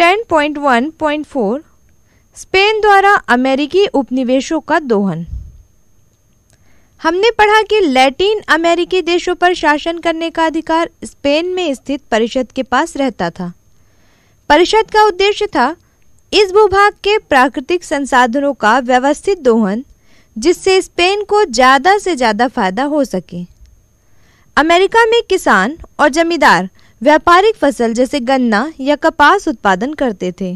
10.1.4 Spain द्वारा अमेरिकी उपनिवेशों का दोहन हमने पढ़ा कि लैटिन अमेरिकी देशों पर शासन करने का अधिकार स्पेन में स्थित परिषद के पास रहता था परिषद का उद्देश्य था इस भूभाग के प्राकृतिक संसाधनों का व्यवस्थित दोहन जिससे स्पेन को ज़्यादा से ज़्यादा फायदा हो सके अमेरिका में किसान और जमींदार व्यापारिक फसल जैसे गन्ना या कपास उत्पादन करते थे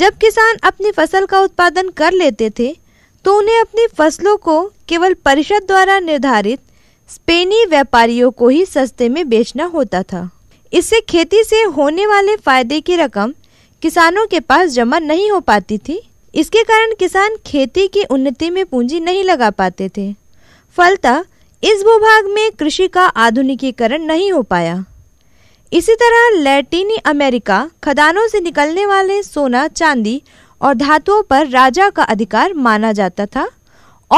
जब किसान अपनी फसल का उत्पादन कर लेते थे तो उन्हें अपनी फसलों को केवल परिषद द्वारा निर्धारित स्पेनी व्यापारियों को ही सस्ते में बेचना होता था इससे खेती से होने वाले फायदे की रकम किसानों के पास जमा नहीं हो पाती थी इसके कारण किसान खेती की उन्नति में पूंजी नहीं लगा पाते थे फलतः इस भूभाग में कृषि का आधुनिकीकरण नहीं हो पाया इसी तरह लैटिनी अमेरिका खदानों से निकलने वाले सोना चांदी और धातुओं पर राजा का अधिकार माना जाता था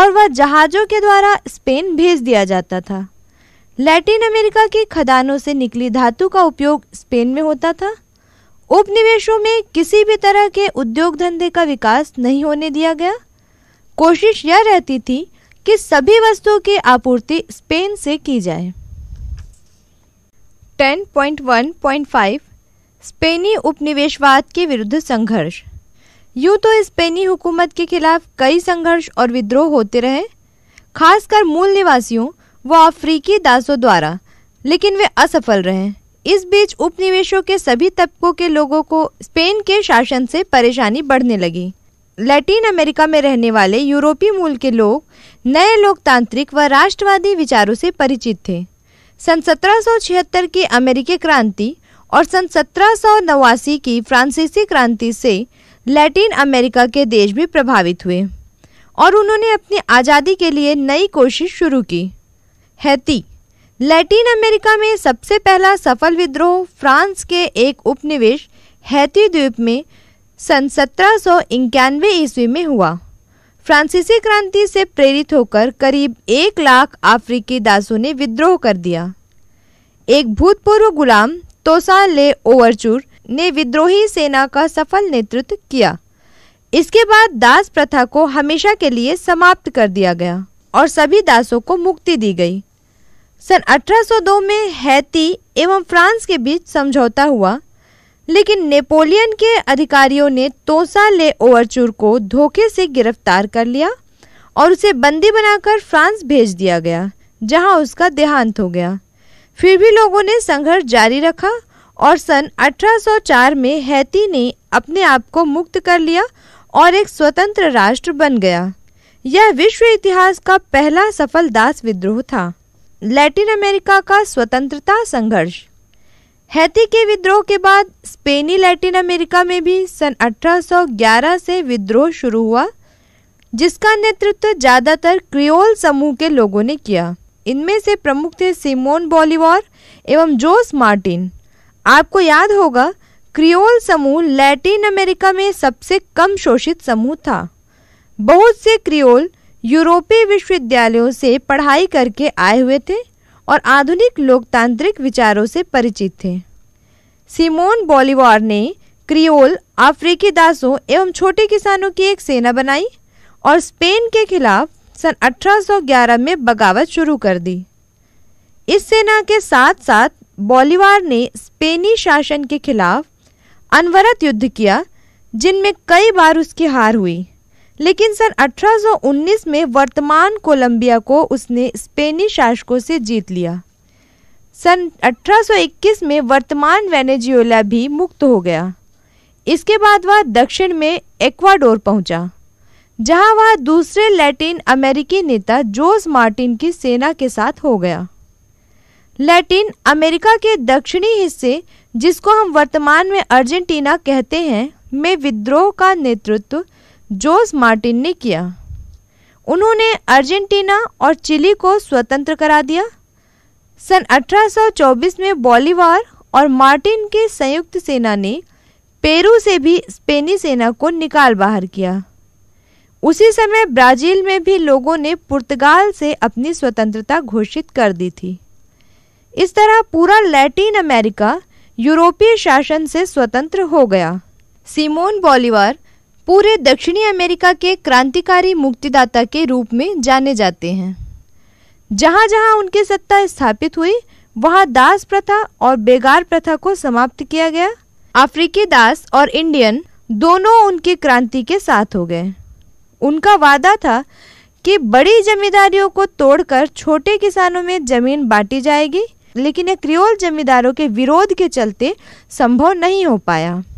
और वह जहाज़ों के द्वारा स्पेन भेज दिया जाता था लैटिन अमेरिका की खदानों से निकली धातु का उपयोग स्पेन में होता था उपनिवेशों में किसी भी तरह के उद्योग धंधे का विकास नहीं होने दिया गया कोशिश यह रहती थी कि सभी वस्तुओं की आपूर्ति स्पेन से की जाए 10.1.5 स्पेनी उपनिवेशवाद के विरुद्ध संघर्ष यूँ तो स्पेनी हुकूमत के खिलाफ कई संघर्ष और विद्रोह होते रहे खासकर मूल निवासियों व अफ्रीकी दासों द्वारा लेकिन वे असफल रहे इस बीच उपनिवेशों के सभी तबकों के लोगों को स्पेन के शासन से परेशानी बढ़ने लगी लैटिन अमेरिका में रहने वाले यूरोपीय मूल के लोग नए लोकतांत्रिक व राष्ट्रवादी विचारों से परिचित थे सन सत्रह की अमेरिकी क्रांति और सन सत्रह की फ्रांसीसी क्रांति से लैटिन अमेरिका के देश भी प्रभावित हुए और उन्होंने अपनी आज़ादी के लिए नई कोशिश शुरू की हैती लैटिन अमेरिका में सबसे पहला सफल विद्रोह फ्रांस के एक उपनिवेश हैती द्वीप में सन सत्रह ईस्वी में हुआ फ्रांसीसी क्रांति से प्रेरित होकर करीब एक लाख अफ्रीकी दासों ने विद्रोह कर दिया एक भूतपूर्व गुलाम तोसा ले ओवरचूर ने विद्रोही सेना का सफल नेतृत्व किया इसके बाद दास प्रथा को हमेशा के लिए समाप्त कर दिया गया और सभी दासों को मुक्ति दी गई सन 1802 में हैती एवं फ्रांस के बीच समझौता हुआ लेकिन नेपोलियन के अधिकारियों ने तोसा ले ओवरचूर को धोखे से गिरफ्तार कर लिया और उसे बंदी बनाकर फ्रांस भेज दिया गया जहां उसका देहांत हो गया फिर भी लोगों ने संघर्ष जारी रखा और सन 1804 में हैती ने अपने आप को मुक्त कर लिया और एक स्वतंत्र राष्ट्र बन गया यह विश्व इतिहास का पहला सफल दास विद्रोह था लैटिन अमेरिका का स्वतंत्रता संघर्ष हैती के विद्रोह के बाद स्पेनी लैटिन अमेरिका में भी सन 1811 से विद्रोह शुरू हुआ जिसका नेतृत्व ज़्यादातर क्रियोल समूह के लोगों ने किया इनमें से प्रमुख थे सिमोन बॉलीवार एवं जोस मार्टिन आपको याद होगा क्रियोल समूह लैटिन अमेरिका में सबसे कम शोषित समूह था बहुत से क्रियोल यूरोपीय विश्वविद्यालयों से पढ़ाई करके आए हुए थे और आधुनिक लोकतांत्रिक विचारों से परिचित थे सिमोन बॉलीवार ने क्रियोल अफ्रीकी दासों एवं छोटे किसानों की एक सेना बनाई और स्पेन के खिलाफ सन 1811 में बगावत शुरू कर दी इस सेना के साथ साथ बॉलीवार ने स्पेनी शासन के खिलाफ अनवरत युद्ध किया जिनमें कई बार उसकी हार हुई लेकिन सन 1819 में वर्तमान कोलंबिया को उसने स्पेनी शासकों से जीत लिया सन 1821 में वर्तमान वेनेजुएला भी मुक्त हो गया इसके बाद वह दक्षिण में एक्वाडोर पहुंचा जहां वह दूसरे लैटिन अमेरिकी नेता जोस मार्टिन की सेना के साथ हो गया लैटिन अमेरिका के दक्षिणी हिस्से जिसको हम वर्तमान में अर्जेंटीना कहते हैं में विद्रोह का नेतृत्व जोस मार्टिन ने किया उन्होंने अर्जेंटीना और चिली को स्वतंत्र करा दिया सन 1824 में बॉलीवार और मार्टिन के संयुक्त सेना ने पेरू से भी स्पेनी सेना को निकाल बाहर किया उसी समय ब्राज़ील में भी लोगों ने पुर्तगाल से अपनी स्वतंत्रता घोषित कर दी थी इस तरह पूरा लैटिन अमेरिका यूरोपीय शासन से स्वतंत्र हो गया सिमोन बॉलीवार पूरे दक्षिणी अमेरिका के क्रांतिकारी मुक्तिदाता के रूप में जाने जाते हैं जहाँ जहाँ उनकी सत्ता स्थापित हुई वहाँ दास प्रथा और बेगार प्रथा को समाप्त किया गया अफ्रीकी दास और इंडियन दोनों उनकी क्रांति के साथ हो गए उनका वादा था कि बड़ी जमींदारियों को तोड़कर छोटे किसानों में जमीन बांटी जाएगी लेकिन यह क्रियोल जमींदारों के विरोध के चलते संभव नहीं हो पाया